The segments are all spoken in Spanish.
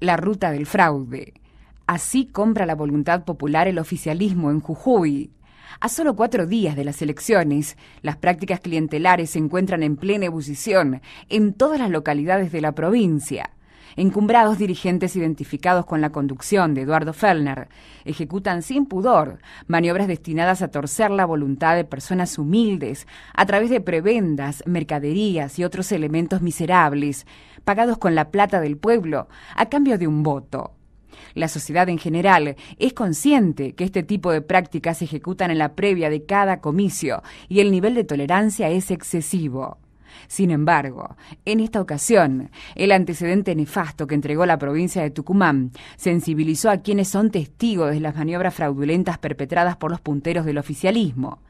la ruta del fraude. Así compra la voluntad popular el oficialismo en Jujuy. A solo cuatro días de las elecciones, las prácticas clientelares se encuentran en plena ebullición en todas las localidades de la provincia. Encumbrados dirigentes identificados con la conducción de Eduardo Fellner ejecutan sin pudor maniobras destinadas a torcer la voluntad de personas humildes a través de prebendas, mercaderías y otros elementos miserables, pagados con la plata del pueblo a cambio de un voto. La sociedad en general es consciente que este tipo de prácticas se ejecutan en la previa de cada comicio y el nivel de tolerancia es excesivo. Sin embargo, en esta ocasión, el antecedente nefasto que entregó la provincia de Tucumán sensibilizó a quienes son testigos de las maniobras fraudulentas perpetradas por los punteros del oficialismo.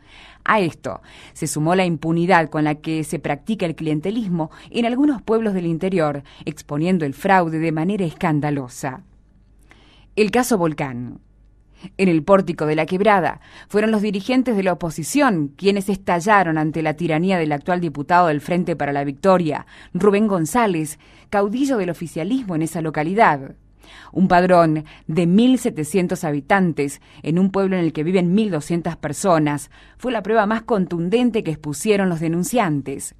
A esto se sumó la impunidad con la que se practica el clientelismo en algunos pueblos del interior, exponiendo el fraude de manera escandalosa. El caso Volcán en el pórtico de la quebrada fueron los dirigentes de la oposición quienes estallaron ante la tiranía del actual diputado del Frente para la Victoria, Rubén González, caudillo del oficialismo en esa localidad. Un padrón de 1.700 habitantes en un pueblo en el que viven 1.200 personas fue la prueba más contundente que expusieron los denunciantes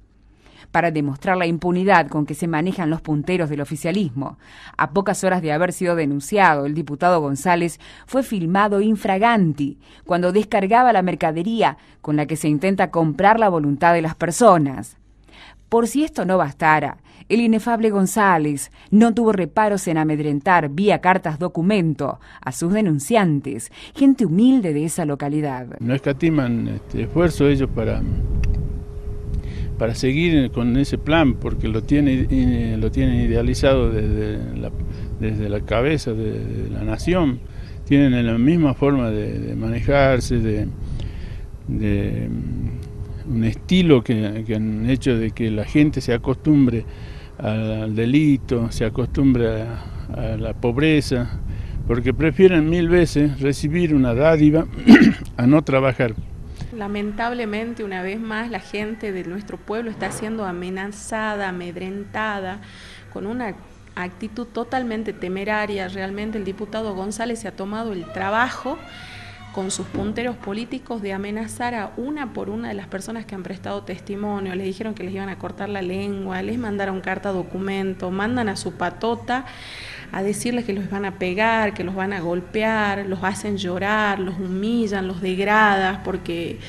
para demostrar la impunidad con que se manejan los punteros del oficialismo. A pocas horas de haber sido denunciado, el diputado González fue filmado infraganti cuando descargaba la mercadería con la que se intenta comprar la voluntad de las personas. Por si esto no bastara, el inefable González no tuvo reparos en amedrentar vía cartas documento a sus denunciantes, gente humilde de esa localidad. No escatiman este esfuerzo ellos para para seguir con ese plan, porque lo tiene, eh, lo tienen idealizado desde la, desde la cabeza de, la nación, tienen la misma forma de, manejarse, de, mm, un estilo que, han hecho de que la gente se acostumbre al delito, se acostumbre a la pobreza, porque prefieren mil veces recibir una dádiva a no trabajar. Lamentablemente, una vez más, la gente de nuestro pueblo está siendo amenazada, amedrentada, con una actitud totalmente temeraria. Realmente el diputado González se ha tomado el trabajo con sus punteros políticos de amenazar a una por una de las personas que han prestado testimonio, les dijeron que les iban a cortar la lengua, les mandaron carta documento, mandan a su patota a decirles que los van a pegar, que los van a golpear, los hacen llorar, los humillan, los degradan, porque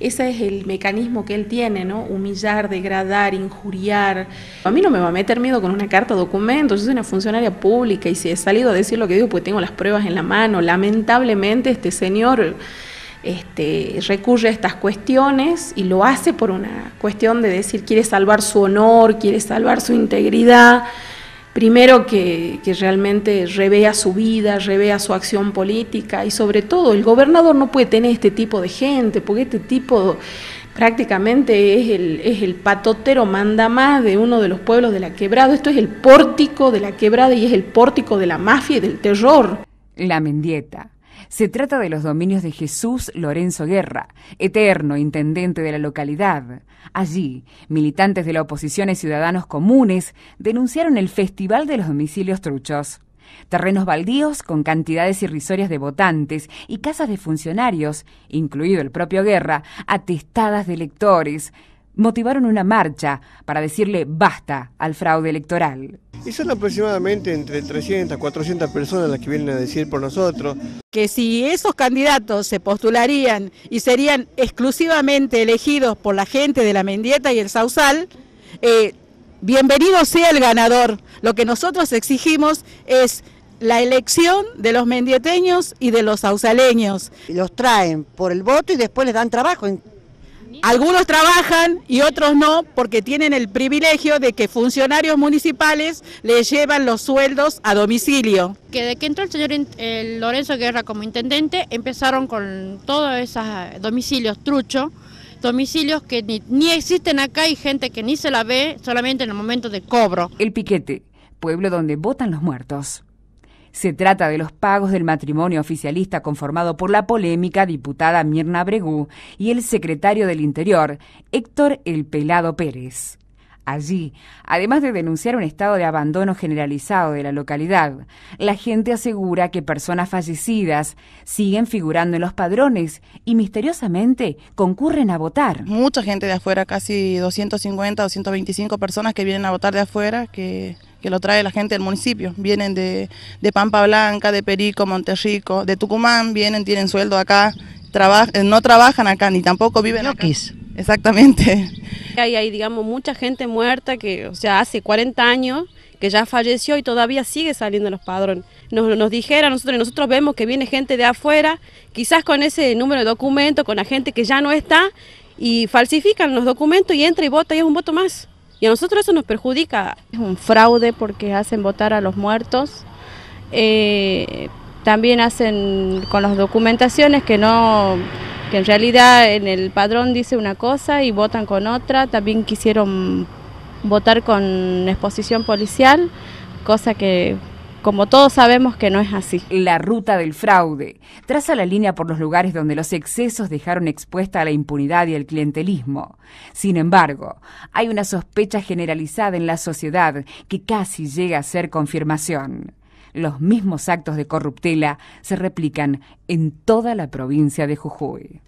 ese es el mecanismo que él tiene, ¿no? Humillar, degradar, injuriar. A mí no me va a meter miedo con una carta documento, yo soy una funcionaria pública y si he salido a decir lo que digo, pues tengo las pruebas en la mano. Lamentablemente este señor este, recurre a estas cuestiones y lo hace por una cuestión de decir quiere salvar su honor, quiere salvar su integridad primero que, realmente revea su vida, revea su acción política y sobre todo el gobernador no puede tener este tipo de gente, porque este tipo prácticamente es el, es el patotero manda más de uno de los pueblos de la quebrada, esto es el pórtico de la quebrada y es el pórtico de la mafia y del terror. La mendieta. Se trata de los dominios de Jesús Lorenzo Guerra, eterno intendente de la localidad. Allí, militantes de la oposición y ciudadanos comunes denunciaron el Festival de los Domicilios Truchos. Terrenos baldíos con cantidades irrisorias de votantes y casas de funcionarios, incluido el propio Guerra, atestadas de electores, motivaron una marcha para decirle basta al fraude electoral. Y son aproximadamente entre 300, 400 personas las que vienen a decir por nosotros. Que si esos candidatos se postularían y serían exclusivamente elegidos por la gente de la Mendieta y el Sausal, eh, bienvenido sea el ganador. Lo que nosotros exigimos es la elección de los mendieteños y de los sausaleños. Los traen por el voto y después les dan trabajo algunos trabajan y otros no porque tienen el privilegio de que funcionarios municipales les llevan los sueldos a domicilio. Que de que entró el señor Lorenzo Guerra como intendente empezaron con todos esos domicilios trucho, domicilios que ni, ni existen acá y gente que ni se la ve solamente en el momento de cobro. El piquete, pueblo donde votan los muertos. Se trata de los pagos del matrimonio oficialista conformado por la polémica diputada Mirna Bregú y el secretario del Interior, Héctor El Pelado Pérez. Allí, además de denunciar un estado de abandono generalizado de la localidad, la gente asegura que personas fallecidas siguen figurando en los padrones y misteriosamente concurren a votar. Mucha gente de afuera, casi 250, 225 personas que vienen a votar de afuera, que que lo trae la gente del municipio. Vienen de, Pampa Blanca, de Perico, Monterrico, de Tucumán, vienen, tienen sueldo acá, eh, no trabajan acá ni tampoco viven aquí Exactamente. Hay, digamos, mucha gente muerta que, o sea, hace 40 años que ya falleció y todavía sigue saliendo los padrones. Nos, nos dijera nosotros, nosotros vemos que viene gente de afuera, quizás con ese número de documento, con la gente que ya no está, y falsifican los documentos y entra y vota y es un voto más. Y a nosotros eso nos perjudica. Es un fraude porque hacen votar a los muertos. Eh, también hacen con las documentaciones que no que en realidad en el padrón dice una cosa y votan con otra. También quisieron votar con exposición policial, cosa que como todos sabemos que no es así. La ruta del fraude. Traza la línea por los lugares donde los excesos dejaron expuesta a la impunidad y el clientelismo. Sin embargo, hay una sospecha generalizada en la sociedad que casi llega a ser confirmación. Los mismos actos de corruptela se replican en toda la provincia de Jujuy.